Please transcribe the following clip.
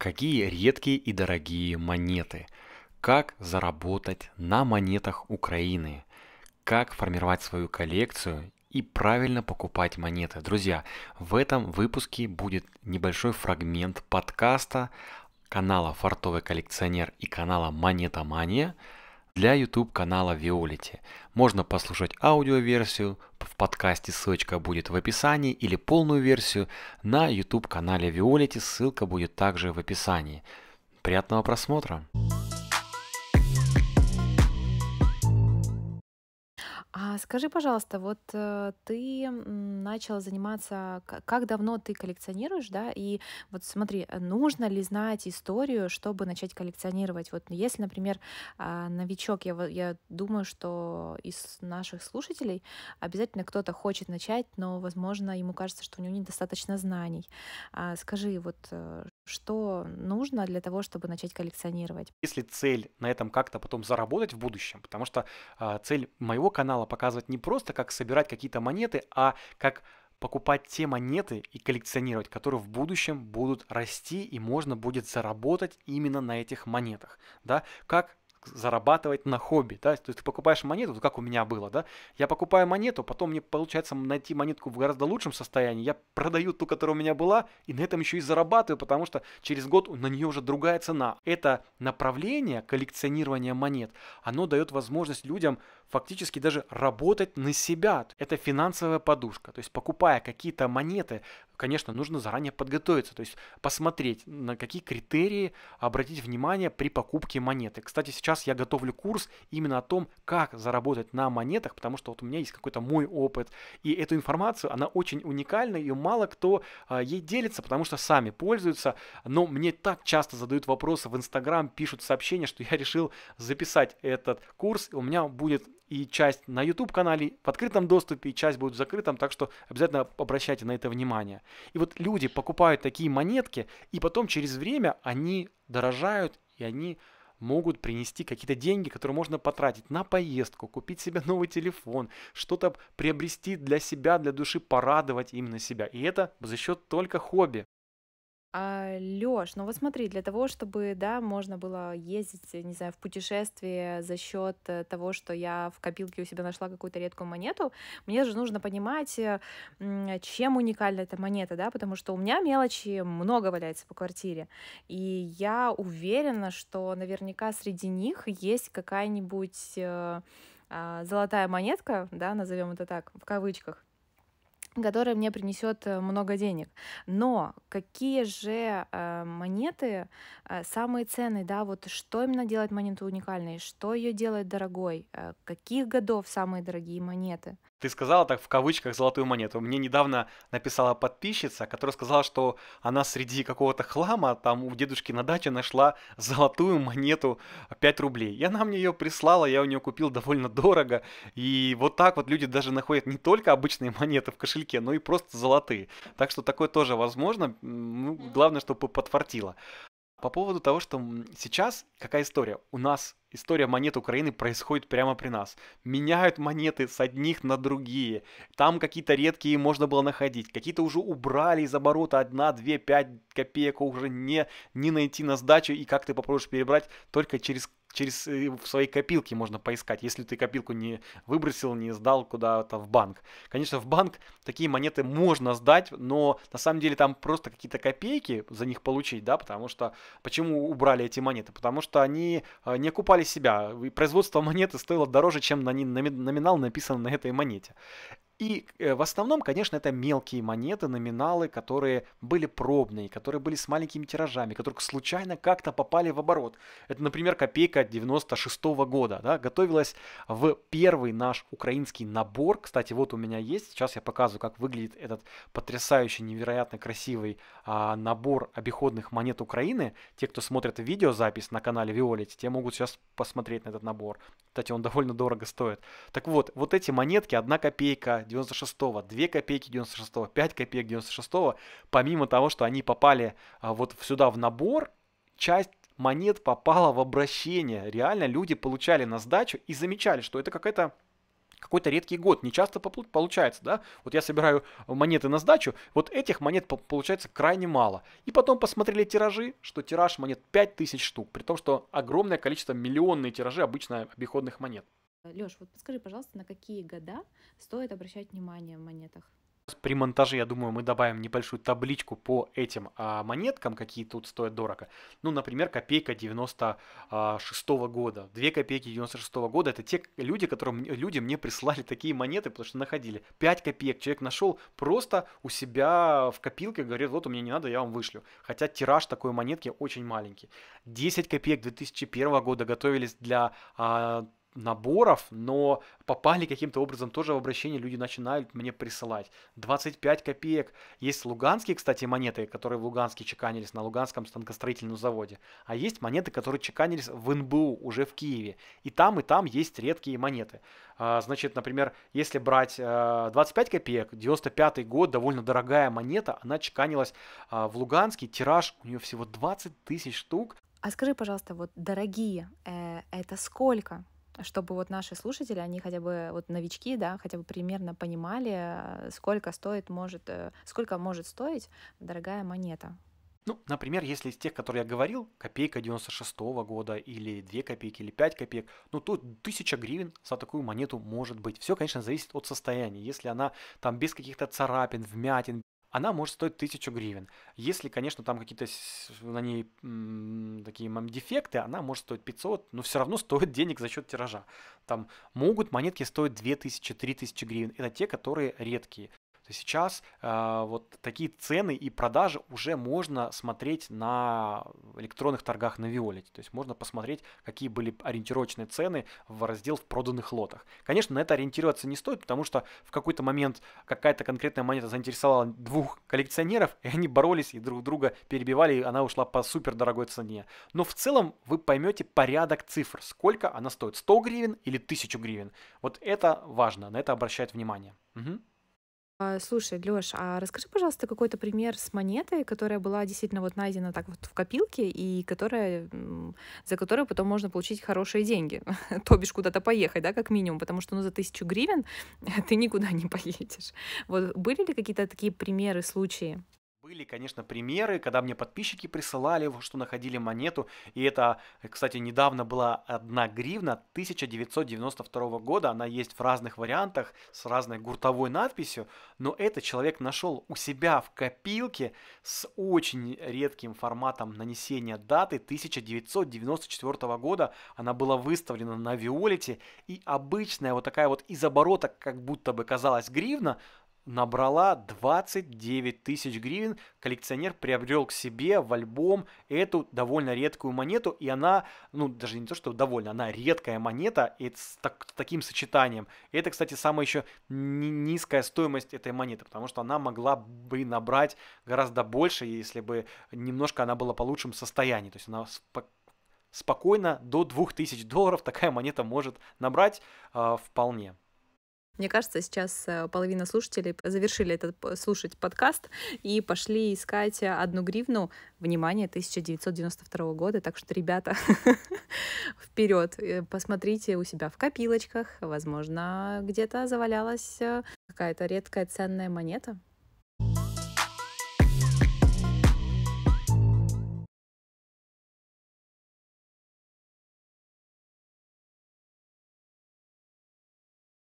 Какие редкие и дорогие монеты? Как заработать на монетах Украины? Как формировать свою коллекцию и правильно покупать монеты? Друзья, в этом выпуске будет небольшой фрагмент подкаста канала «Фартовый коллекционер» и канала «Монетомания», мания для YouTube канала Violity. Можно послушать аудиоверсию, в подкасте ссылочка будет в описании, или полную версию на YouTube канале Violity, ссылка будет также в описании. Приятного просмотра! А скажи, пожалуйста, вот э, ты начал заниматься, как давно ты коллекционируешь, да, и вот смотри, э, нужно ли знать историю, чтобы начать коллекционировать? Вот если, например, а, новичок, я, я думаю, что из наших слушателей обязательно кто-то хочет начать, но, возможно, ему кажется, что у него недостаточно знаний. А скажи, вот э, что нужно для того, чтобы начать коллекционировать. Если цель на этом как-то потом заработать в будущем, потому что э, цель моего канала показывать не просто, как собирать какие-то монеты, а как покупать те монеты и коллекционировать, которые в будущем будут расти и можно будет заработать именно на этих монетах. Да? Как зарабатывать на хобби, да, то есть ты покупаешь монету, как у меня было, да, я покупаю монету, потом мне получается найти монетку в гораздо лучшем состоянии, я продаю ту, которая у меня была, и на этом еще и зарабатываю, потому что через год на нее уже другая цена. Это направление коллекционирования монет, оно дает возможность людям фактически даже работать на себя. Это финансовая подушка, то есть покупая какие-то монеты, конечно, нужно заранее подготовиться, то есть посмотреть, на какие критерии обратить внимание при покупке монеты. Кстати, сейчас я готовлю курс именно о том, как заработать на монетах, потому что вот у меня есть какой-то мой опыт, и эту информацию, она очень уникальна, и мало кто э, ей делится, потому что сами пользуются, но мне так часто задают вопросы в Инстаграм, пишут сообщения, что я решил записать этот курс, у меня будет и часть на YouTube-канале в открытом доступе, и часть будет в закрытом, так что обязательно обращайте на это внимание. И вот люди покупают такие монетки, и потом через время они дорожают, и они могут принести какие-то деньги, которые можно потратить на поездку, купить себе новый телефон, что-то приобрести для себя, для души, порадовать именно себя. И это за счет только хобби. А, Лёш, ну вот смотри, для того, чтобы, да, можно было ездить, не знаю, в путешествие за счет э, того, что я в копилке у себя нашла какую-то редкую монету, мне же нужно понимать, э, чем уникальна эта монета, да, потому что у меня мелочи много валяется по квартире, и я уверена, что наверняка среди них есть какая-нибудь э, а, золотая монетка, да, назовем это так, в кавычках, которая мне принесет э, много денег. Но какие же э, монеты э, самые ценные, да, вот что именно делает монету уникальной, что ее делает дорогой, э, каких годов самые дорогие монеты ты сказала так в кавычках золотую монету. Мне недавно написала подписчица, которая сказала, что она среди какого-то хлама там у дедушки на даче нашла золотую монету 5 рублей. И она мне ее прислала, я у нее купил довольно дорого. И вот так вот люди даже находят не только обычные монеты в кошельке, но и просто золотые. Так что такое тоже возможно. Ну, главное, чтобы подфартило. По поводу того, что сейчас какая история? У нас история монет Украины происходит прямо при нас. Меняют монеты с одних на другие. Там какие-то редкие можно было находить. Какие-то уже убрали из оборота 1, 2, 5 копеек уже не, не найти на сдачу. И как ты попробуешь перебрать только через через э, в своей копилке можно поискать, если ты копилку не выбросил, не сдал куда-то в банк. Конечно, в банк такие монеты можно сдать, но на самом деле там просто какие-то копейки за них получить, да, потому что почему убрали эти монеты? Потому что они э, не окупали себя. И производство монеты стоило дороже, чем на номинал написан на этой монете. И э, в основном, конечно, это мелкие монеты, номиналы, которые были пробные, которые были с маленькими тиражами, которые случайно как-то попали в оборот. Это, например, копейка 96 -го года. Да, готовилась в первый наш украинский набор. Кстати, вот у меня есть. Сейчас я показываю, как выглядит этот потрясающий, невероятно красивый а, набор обиходных монет Украины. Те, кто смотрит видеозапись на канале Виолет, те могут сейчас посмотреть на этот набор. Кстати, он довольно дорого стоит. Так вот, вот эти монетки, одна копейка, 96-го, 2 копейки 96-го, 5 копеек 96-го, помимо того, что они попали а, вот сюда в набор, часть монет попала в обращение. Реально люди получали на сдачу и замечали, что это какая-то какой-то редкий год, не часто получается, да? Вот я собираю монеты на сдачу, вот этих монет получается крайне мало. И потом посмотрели тиражи, что тираж монет 5000 штук, при том, что огромное количество миллионные тиражи обычно обиходных монет. Леш, вот подскажи, пожалуйста, на какие года стоит обращать внимание в монетах? При монтаже, я думаю, мы добавим небольшую табличку по этим а, монеткам, какие тут стоят дорого. Ну, например, копейка 96 а, -го года. Две копейки 96 -го года – это те люди, которым люди мне прислали такие монеты, потому что находили. Пять копеек человек нашел просто у себя в копилке, говорит, вот у меня не надо, я вам вышлю. Хотя тираж такой монетки очень маленький. 10 копеек 2001 года готовились для а, наборов, но попали каким-то образом тоже в обращение, люди начинают мне присылать. 25 копеек. Есть луганские, кстати, монеты, которые в Луганске чеканились на Луганском станкостроительном заводе. А есть монеты, которые чеканились в НБУ, уже в Киеве. И там, и там есть редкие монеты. А, значит, например, если брать 25 э, копеек, 95 год, довольно дорогая монета, она чеканилась а, в Луганске, тираж у нее всего 20 тысяч штук. А скажи, пожалуйста, вот дорогие, э, это сколько? чтобы вот наши слушатели, они хотя бы вот новички, да, хотя бы примерно понимали, сколько стоит может, э, сколько может стоить дорогая монета. Ну, например, если из тех, которые я говорил, копейка 96 -го года или 2 копейки или 5 копеек, ну то 1000 гривен за такую монету может быть. Все, конечно, зависит от состояния. Если она там без каких-то царапин, вмятин, она может стоить тысячу гривен. Если, конечно, там какие-то на ней такие м, дефекты, она может стоить 500, но все равно стоит денег за счет тиража. Там могут монетки стоить 2000, 3000 гривен. Это те, которые редкие то сейчас э, вот такие цены и продажи уже можно смотреть на электронных торгах на Виолете. То есть можно посмотреть, какие были ориентировочные цены в раздел в проданных лотах. Конечно, на это ориентироваться не стоит, потому что в какой-то момент какая-то конкретная монета заинтересовала двух коллекционеров, и они боролись и друг друга перебивали, и она ушла по супер дорогой цене. Но в целом вы поймете порядок цифр, сколько она стоит, 100 гривен или 1000 гривен. Вот это важно, на это обращает внимание. Угу. А, слушай, Лёш, а расскажи, пожалуйста, какой-то пример с монетой, которая была действительно вот найдена так вот в копилке, и которая, за которую потом можно получить хорошие деньги, то бишь куда-то поехать, да, как минимум, потому что, ну, за тысячу гривен ты никуда не поедешь. Вот были ли какие-то такие примеры, случаи? Были, конечно, примеры, когда мне подписчики присылали, что находили монету. И это, кстати, недавно была одна гривна 1992 года. Она есть в разных вариантах, с разной гуртовой надписью. Но этот человек нашел у себя в копилке с очень редким форматом нанесения даты 1994 года. Она была выставлена на Виолете. И обычная вот такая вот из оборота, как будто бы казалась гривна, набрала 29 тысяч гривен. Коллекционер приобрел к себе в альбом эту довольно редкую монету, и она, ну, даже не то, что довольно, она редкая монета и с, так, таким сочетанием. Это, кстати, самая еще низкая стоимость этой монеты, потому что она могла бы набрать гораздо больше, если бы немножко она была по лучшему состоянии. То есть она спокойно до 2000 долларов такая монета может набрать э, вполне. Мне кажется, сейчас э, половина слушателей завершили этот слушать подкаст и пошли искать одну гривну. Внимание, 1992 года. Так что, ребята, вперед! Э, посмотрите у себя в копилочках. Возможно, где-то завалялась э, какая-то редкая ценная монета.